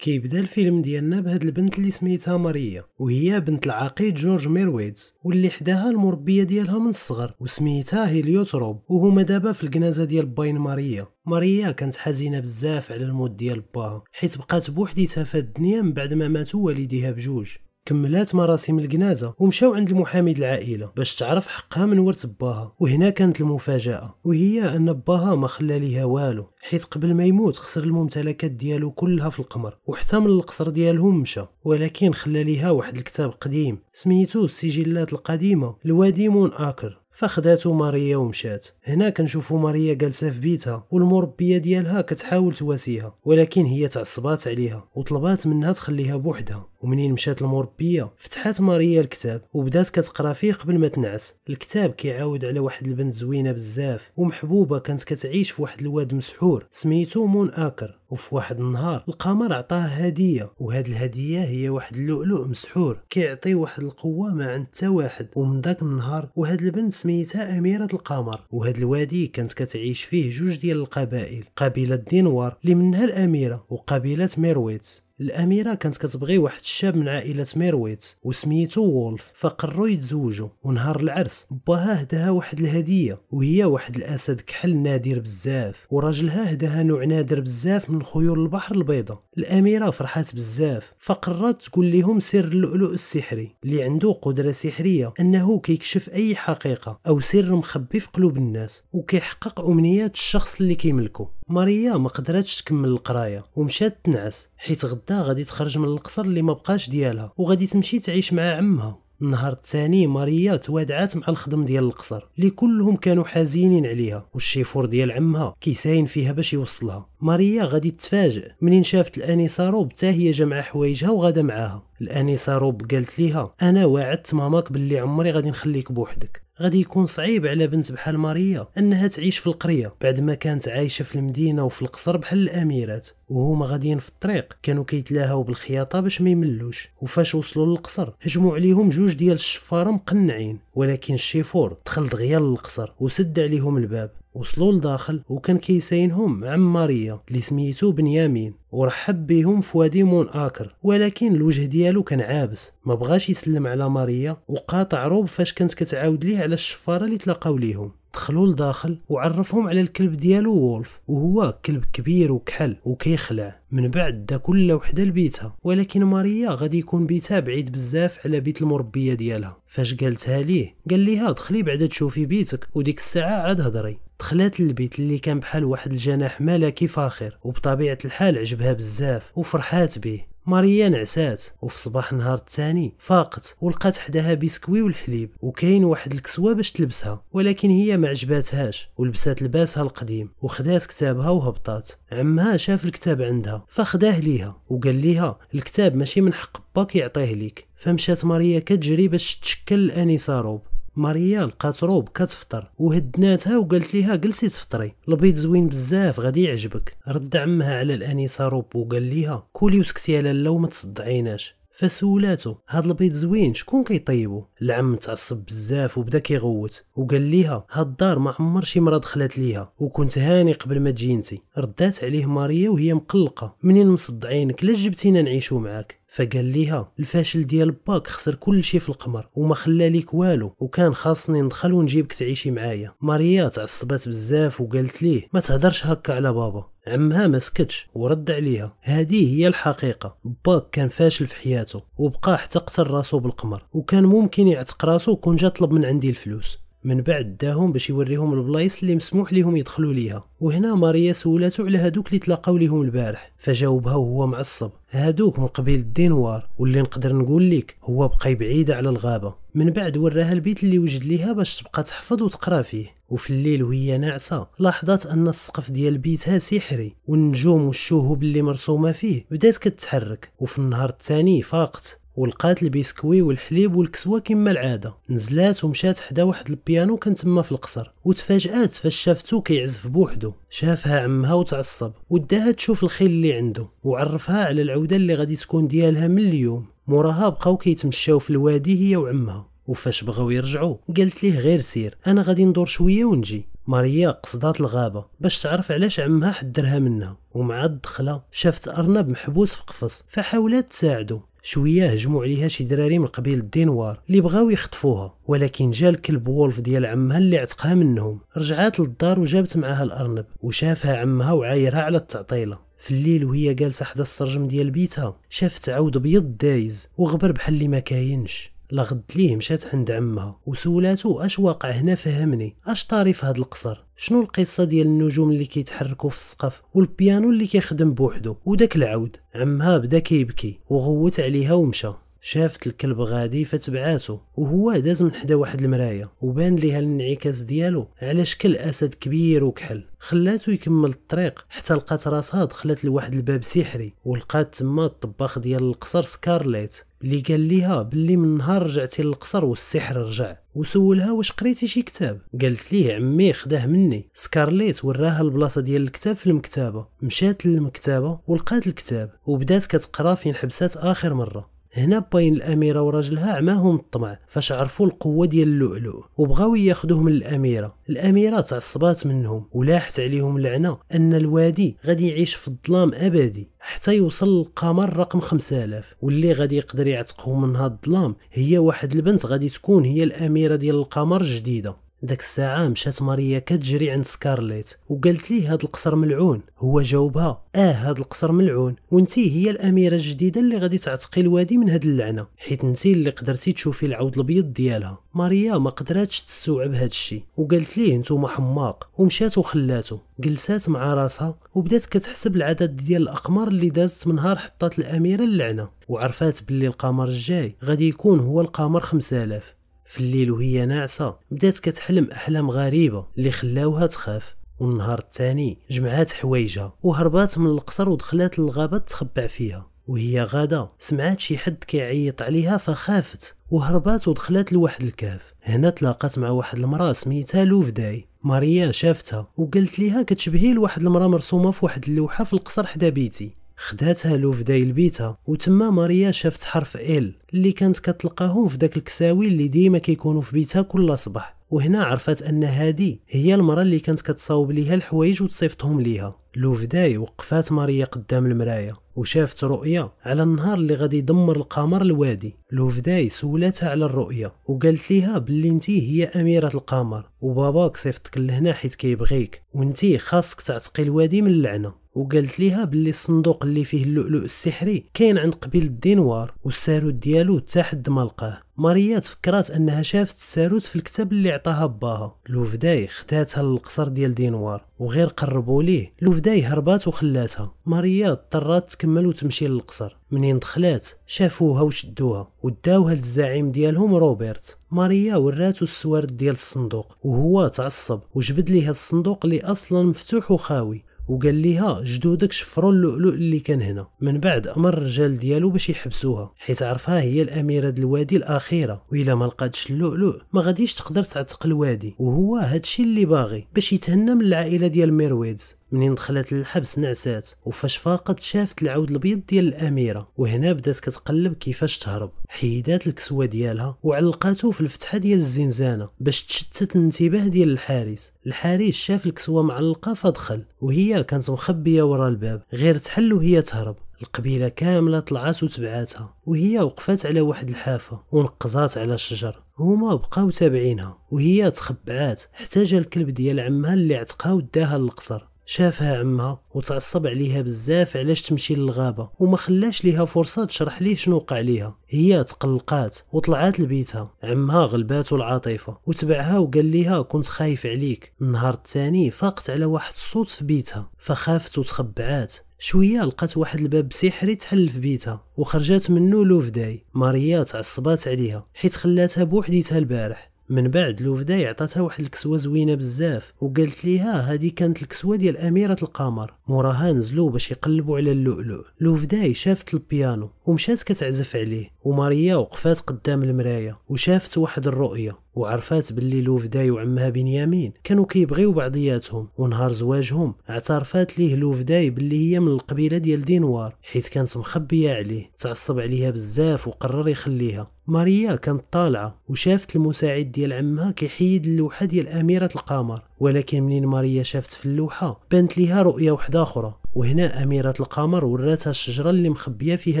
كيبدا الفيلم ديالنا بهاد البنت اللي سميتها ماريا وهي بنت العقيد جورج ميرويدز واللي حداها المربيه ديالها من الصغر وسميتها هيليوتروب وهما دابا في الجنازه ديال باين ماريا ماريا كانت حزينه بزاف على الموت ديال باها حيت بقات بوحديتها في الدنيا من بعد ما ماتوا والديها بجوج كملات مراسم الجنازه ومشاو عند المحامي العائله باش تعرف حقها من ورث باها وهنا كانت المفاجاه وهي ان باها ما خلى ليها والو حيت قبل ما يموت خسر الممتلكات ديالو كلها في القمر وحتى من القصر ديالهم مشى ولكن خلى ليها واحد الكتاب قديم سميتو السجلات القديمه لواديمون اكر فخداتو ماريا ومشات هنا كنشوفو ماريا جالسه في بيتها والمربيه ديالها كتحاول تواسيها ولكن هي تعصبات عليها وطلبات منها تخليها بوحدها ومنين مشات المربية فتحات ماريا الكتاب وبدات كتقرا فيه قبل ما تنعس الكتاب كيعاود على واحد البنت زوينة بزاف ومحبوبة كانت كتعيش في واحد الواد مسحور سميتو مون آكر وفي واحد النهار القمر عطاه هدية وهاد الهدية هي واحد اللؤلؤ مسحور كيعطي واحد القوة ما عند حتى واحد ومن ذاك النهار وهاد البنت سميتها أميرة القمر وهاد الوادي كانت كتعيش فيه جوج ديال القبائل قبيلة دينوار اللي منها الأميرة وقبيلة ميرويت الأميرة كانت كتبغي واحد الشاب من عائلة ميرويت وسميتو وولف فقروا يتزوجوا ونهار العرس باها هداها واحد الهدية وهي واحد الأسد كحل نادر بزاف وراجلها هداها نوع نادر بزاف من خيول البحر البيضاء الأميرة فرحات بزاف فقرات تقول لهم سر اللؤلؤ السحري اللي عنده قدرة سحرية أنه كيكشف أي حقيقة أو سر مخبي في قلوب الناس وكيحقق أمنيات الشخص اللي كيملكه ماريا ما قدرتش تكمل القرايه ومشات تنعس حيت غدا غادي تخرج من القصر اللي ما بقاش ديالها وغادي تمشي تعيش مع عمها النهار الثاني ماريا توادعات مع الخدم ديال القصر اللي كلهم كانوا حزينين عليها والشيفور ديال عمها كيساين فيها باش يوصلها ماريا غادي تفاجئ منين شافت الانيسه روب حتى هي جمع حوايجها وغادا معاها الانسه روب قالت ليها انا وعدت ماماك باللي عمري غادي نخليك بوحدك غادي يكون صعيب على بنت بحال ماريا انها تعيش في القريه بعد ما كانت عايشه في المدينه وفي القصر بحال الاميرات وهما غاديين في الطريق كانوا كيتلاهاو بالخياطه باش ما يملوش وفاش وصلوا للقصر هجموا عليهم جوج ديال الشفاره مقنعين ولكن الشيفور دخل دغيا للقصر وسد عليهم الباب وصلوا لداخل وكان كيساينهم ماريا اللي سميتو بنيامين ورحب بهم في وادي مون اكر ولكن الوجه ديالو كان عابس ما بغاش يسلم على ماريا وقاطع روب فاش كانت كتعاود ليه على الشفاره اللي تلاقاو ليهم دخلوا لداخل وعرفهم على الكلب ديالو وولف وهو كلب كبير وكحل وكيخلع من بعد دا كل وحده لبيتها ولكن ماريا غادي يكون بيتها بعيد بزاف على بيت المربيه ديالها فاش قالتها ليه قال ليها دخلي بعدا تشوفي بيتك وديك الساعه عاد هضري دخلات للبيت اللي كان بحال واحد الجناح ملكي فاخر وبطبيعة الحال عجبها بزاف وفرحات به ماريا نعسات وفي صباح النهار الثاني فاقت ولقات حداها بيسكوي والحليب وكاين واحد الكسوه باش تلبسها ولكن هي ما عجباتهاش ولبسات لباسها القديم وخدات كتابها وهبطات عمها شاف الكتاب عندها فخداه ليها وقال ليها الكتاب ماشي من حق باك يعطيه ليك فمشات ماريا كتجري باش تشكل انيسة روب ماريا لقات روب كتفطر وهدناتها وقالت ليها جلسي تفطري البيض زوين بزاف غادي يعجبك رد عمها على الانسه روب وقال ليها كولي وسكتي يا لاله وما تصدعيناش فسولاتو هاد البيض زوين شكون كيطيبو العم تعصب بزاف وبدا كيغوت وقال ليها هاد الدار ما عمر شي مرا دخلت ليها وكنت هاني قبل ما تجي انتي ردات عليه ماريا وهي مقلقه منين مصدعينك لا جبتينا نعيشو معاك فقال ليها الفاشل ديال باك خسر كل شيء في القمر وما خلى ليك والو وكان خاصني ندخل ونجيبك تعيشي معايا ماريا تعصبات بزاف وقالت ليه ما تهدرش هكا على بابا عمها ما سكتش ورد عليها هذه هي الحقيقه باك كان فاشل في حياته وبقى حتى قتل راسو بالقمر وكان ممكن يعتق راسو كون جا طلب من عندي الفلوس من بعد داهم باش يوريهم البلايص اللي مسموح ليهم يدخلوا ليها وهنا ماريا سولاتو على هادوك اللي تلاقاو ليهم البارح فجاوبها وهو معصب هادوك من قبيل الدينوار واللي نقدر نقول لك هو بقى بعيد على الغابة من بعد وراها البيت اللي وجد ليها باش تبقى تحفظ وتقرا فيه وفي الليل وهي ناعسة لاحظت أن السقف ديال بيتها سحري والنجوم والشهب اللي مرسومة فيه بدات كتحرك وفي النهار الثاني فاقت ولقات البسكوي والحليب والكسوه كما العاده نزلات ومشات حدا واحد البيانو كان تما في القصر وتفاجات فاش شافتو كيعزف بوحدو شافها عمها وتعصب وداها تشوف الخيل اللي عنده وعرفها على العوده اللي غادي تكون ديالها من اليوم موراها بقاو كيتمشاو في الوادي هي وعمها وفاش بغاو يرجعوا قالت ليه غير سير انا غادي ندور شويه ونجي ماريا قصدات الغابة باش تعرف علاش عمها حدرها منها ومع الدخلة شافت أرنب محبوس في قفص فحاولت تساعده شويه هجموا عليها شي دراري من قبيل الدينوار اللي بغاو يخطفوها ولكن جا الكلب وولف ديال عمها اللي عتقها منهم رجعات للدار وجابت معها الارنب وشافها عمها وعايرها على التعطيله في الليل وهي جالسه حدا السرجم ديال بيتها شافت عود ابيض دايز وغبر بحال اللي ما كاينش لغد ليه مشات عند عمها وسولاتو اش واقع هنا فهمني اش طاري في هاد القصر شنو القصه ديال النجوم اللي كيتحركوا في السقف والبيانو اللي كيخدم بوحدو وداك العود عمها بدا كيبكي وغوت عليها ومشى شافت الكلب غادي فتبعاتو وهو داز من حدا واحد المرايا وبان ليها الانعكاس ديالو على شكل اسد كبير وكحل خلاتو يكمل الطريق حتى لقات راسها دخلت لواحد الباب سحري ولقات تما الطباخ ديال القصر سكارليت اللي قال ليها باللي من نهار رجعتي للقصر والسحر رجع وسولها واش قريتي شي كتاب قالت ليه عمي خداه مني سكارليت وراها البلاصه ديال الكتاب في المكتبه مشات للمكتبه ولقات الكتاب وبدات كتقرا فين حبسات اخر مره هنا باين الاميره وراجلها عماهم الطمع فاش عرفوا القوه ديال اللؤلؤ وبغاو ياخدوهم من الاميره الاميره تعصبات منهم ولاحت عليهم لعنه ان الوادي غادي يعيش في الظلام ابدي حتى يوصل القمر رقم 5000 واللي غادي يقدر يعتقهم من هاد الظلام هي واحد البنت غادي تكون هي الاميره ديال القمر الجديده داك الساعة مشات ماريا كتجري عند سكارليت وقالت ليه هاد القصر ملعون هو جاوبها اه هاد القصر ملعون وانتي هي الاميرة الجديدة اللي غادي تعتقي الوادي من هاد اللعنة حيت انتي اللي قدرتي تشوفي العود الابيض ديالها ماريا ما قدراتش تستوعب هاد الشي وقالت ليه انتوما حماق ومشات وخلاتو جلسات مع راسها وبدات كتحسب العدد ديال الاقمار اللي دازت من نهار حطات الاميرة اللعنة وعرفات باللي القمر الجاي غادي يكون هو القمر 5000 في الليل وهي ناعسة بدات كتحلم أحلام غريبة اللي خلاوها تخاف والنهار الثاني جمعات حوايجها وهربات من القصر ودخلات للغابة تخبع فيها وهي غادا سمعات شي حد كيعيط عليها فخافت وهربات ودخلات لواحد الكهف هنا تلاقات مع واحد المراه سميتها لوفداي ماريا شافتها وقالت ليها كتشبهي لواحد المراه مرسومه في واحد اللوحه في القصر حدا بيتي خداتها لوفدا لبيتها وتما ماريا شافت حرف ال اللي كانت كتلقاهم في داك الكساوي اللي ديما كيكونوا في بيتها كل صباح وهنا عرفت ان هادي هي المراه اللي كانت كتصاوب ليها الحوايج وتصيفطهم ليها لوفداي وقفات ماريا قدام المرايه وشافت رؤية على النهار اللي غادي يدمر القمر الوادي لوفداي سولتها على الرؤية وقالت ليها باللي انتي هي أميرة القمر وباباك صيفطك لهنا حيت كيبغيك وانتي خاصك تعتقي الوادي من اللعنة وقالت ليها باللي الصندوق اللي فيه اللؤلؤ السحري كاين عند قبيل الدينوار والساروت ديالو تحت حد ما لقاه ماريا تفكرات انها شافت الساروت في الكتاب اللي عطاها باها لوفداي خداتها للقصر ديال دينوار وغير قربوا ليه لوفداي هربات وخلاتها ماريا اضطرات تكمل وتمشي للقصر منين دخلات شافوها وشدوها وداوها للزعيم ديالهم روبرت ماريا وراتو السوارد ديال الصندوق وهو تعصب وجبد ليها الصندوق اللي اصلا مفتوح وخاوي وقال ليها جدودك شفروا اللؤلؤ اللي كان هنا من بعد امر الرجال ديالو باش يحبسوها حيت عرفها هي الاميره د الوادي الاخيره والا ما لقاتش اللؤلؤ ما غاديش تقدر تعتق الوادي وهو هادشي اللي باغي باش يتهنى من العائله ديال ميرويدز منين دخلت للحبس نعسات وفاش فاقت شافت العود الابيض ديال الاميره وهنا بدات كتقلب كيفاش تهرب حيدات الكسوه ديالها وعلقاتو في الفتحه ديال الزنزانه باش تشتت الانتباه ديال الحارس الحارس شاف الكسوه معلقه فدخل وهي كانت مخبيه ورا الباب غير تحل وهي تهرب القبيله كامله طلعات وتبعاتها وهي وقفات على واحد الحافه ونقزات على شجر هما بقاو تابعينها وهي تخبعات جا الكلب ديال عمها اللي عتقها وداها للقصر شافها عمها وتعصب عليها بزاف علاش تمشي للغابه وما خلاش ليها فرصه تشرح ليه شنو وقع ليها هي تقلقات وطلعات لبيتها عمها غلباتو العاطفه وتبعها وقال ليها كنت خايف عليك النهار الثاني فاقت على واحد الصوت في بيتها فخافت وتخبعات شويه لقات واحد الباب سحري تحل في بيتها وخرجت منه لوفداي ماريا تعصبات عليها حيت خلاتها بوحديتها البارح من بعد الوفده عطاتها واحد الكسوه زوينه بزاف وقالت ليها هذه كانت الكسوه ديال اميره القمر موراها نزلو باش يقلبوا على اللؤلؤ لوفداي شافت البيانو ومشات كتعزف عليه وماريا وقفات قدام المراية وشافت واحد الرؤية وعرفات باللي لوفداي وعمها بنيامين كانوا كيبغيو بعضياتهم ونهار زواجهم اعترفات ليه لوفداي باللي هي من القبيله ديال دينوار حيت كانت مخبيه عليه تعصب عليها بزاف وقرر يخليها ماريا كانت طالعه وشافت المساعد ديال عمها كيحيد اللوحه ديال اميره القمر ولكن منين ماريا شافت في اللوحه بانت ليها رؤيه واحده اخرى وهنا أميرة القمر وراتها الشجرة اللي مخبية فيها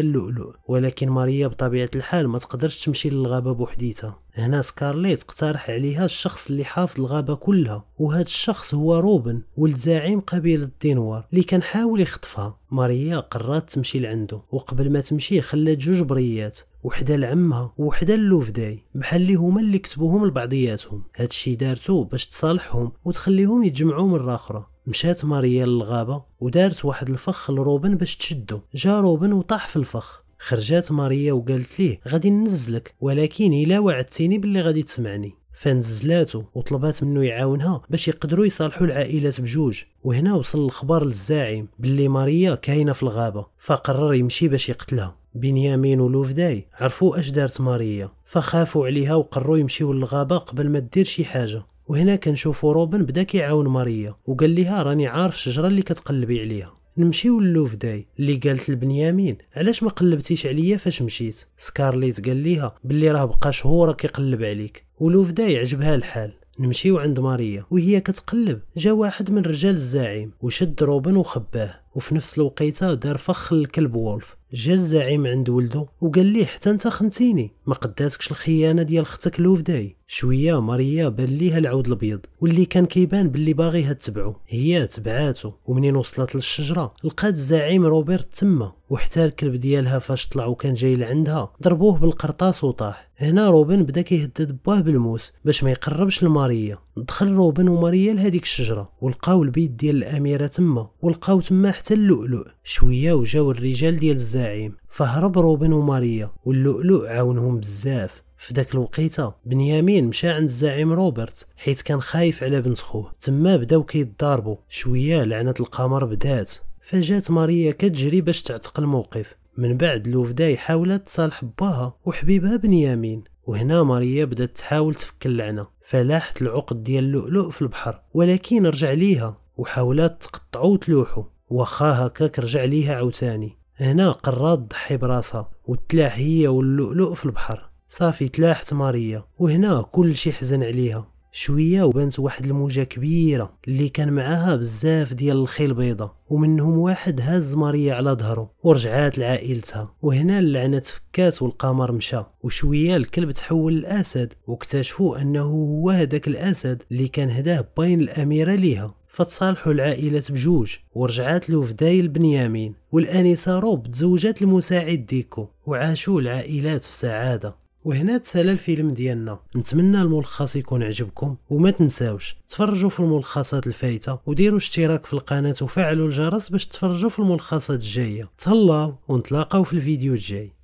اللؤلؤ ولكن ماريا بطبيعة الحال ما تقدرش تمشي للغابة بوحديتها هنا سكارليت اقترح عليها الشخص اللي حافظ الغابة كلها وهذا الشخص هو روبن ولد زعيم قبيلة الدينوار اللي كان حاول يخطفها ماريا قررت تمشي لعنده وقبل ما تمشي خلات جوج بريات وحده لعمها وحده للوفداي بحال اللي هما اللي كتبوهم لبعضياتهم هادشي دارتو باش تصالحهم وتخليهم يتجمعوا مره اخرى مشات ماريا للغابة ودارت واحد الفخ لروبن باش تشدو جا روبن وطاح في الفخ خرجات ماريا وقالت ليه غادي ننزلك ولكن الا وعدتيني باللي غادي تسمعني فنزلاتو وطلبات منه يعاونها باش يقدروا يصالحوا العائلات بجوج وهنا وصل الخبر للزعيم باللي ماريا كاينه في الغابه فقرر يمشي باش يقتلها بنيامين ولوفداي عرفوا اش دارت ماريا فخافوا عليها وقرروا يمشيو للغابه قبل ما دير شي حاجه وهنا كنشوفو روبن بدا كيعاون ماريا وقال ليها راني عارف الشجره اللي كتقلبي عليها نمشيو للوف داي اللي قالت لبنيامين علاش ما قلبتيش عليا فاش مشيت سكارليت قال ليها باللي راه بقى شهور كيقلب عليك ولوف داي عجبها الحال نمشيو عند ماريا وهي كتقلب جا واحد من رجال الزعيم وشد روبن وخباه وفي نفس الوقيته دار فخ الكلب وولف جا الزعيم عند ولده وقال ليه حتى انت خنتيني ما قداتكش الخيانه ديال اختك لوف داي شويه ماريا بان ليها العود الابيض واللي كان كيبان باللي باغيها تبعو هي تبعاتو ومنين وصلت للشجره لقات الزعيم روبرت تما وحتى الكلب ديالها فاش طلع وكان جاي لعندها ضربوه بالقرطاس وطاح هنا روبن بدا كيهدد باه بالموس باش ما يقربش لماريا دخل روبن وماريا لهذيك الشجره ولقاو البيت ديال الاميره تما ولقاو تما حتى اللؤلؤ شويه وجاو الرجال ديال الزعيم فهرب روبن وماريا واللؤلؤ عاونهم بزاف في ذاك الوقيته بنيامين مشى عند الزعيم روبرت حيت كان خايف على بنت خوه تما بداو كيتضاربوا شويه لعنه القمر بدات فجات ماريا كتجري باش تعتق الموقف من بعد لوفدا حاولت تصالح باها وحبيبها بنيامين وهنا ماريا بدات تحاول تفك اللعنه فلاحت العقد ديال اللؤلؤ في البحر ولكن رجع ليها وحاولت تقطعو وتلوحو واخا هكاك رجع ليها عاوتاني هنا قررت تضحي براسها وتلاح هي واللؤلؤ في البحر صافي تلاحت ماريا وهنا كل شي حزن عليها شوية وبانت واحد الموجة كبيرة اللي كان معاها بزاف ديال الخيل بيضة ومنهم واحد هز ماريا على ظهره ورجعات لعائلتها وهنا اللعنة تفكات والقمر مشى وشوية الكلب تحول لأسد واكتشفوا أنه هو هذاك الأسد اللي كان هداه باين الأميرة ليها فتصالحوا العائلة بجوج ورجعات له فدايل بنيامين والآنسة روب تزوجات المساعد ديكو وعاشوا العائلات في سعادة وهنا تسالى الفيلم ديالنا نتمنى الملخص يكون عجبكم وما تنساوش تفرجوا في الملخصات الفايته وديروا اشتراك في القناه وفعلوا الجرس باش تفرجوا في الملخصات الجايه تهلاو ونتلاقاو في الفيديو الجاي